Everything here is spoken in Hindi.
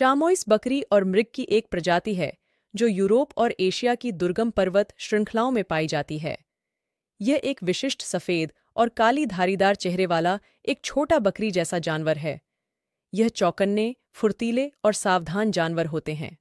चामोइस बकरी और मृग की एक प्रजाति है जो यूरोप और एशिया की दुर्गम पर्वत श्रृंखलाओं में पाई जाती है यह एक विशिष्ट सफ़ेद और काली धारीदार चेहरे वाला एक छोटा बकरी जैसा जानवर है यह चौकन्ने फुर्तीले और सावधान जानवर होते हैं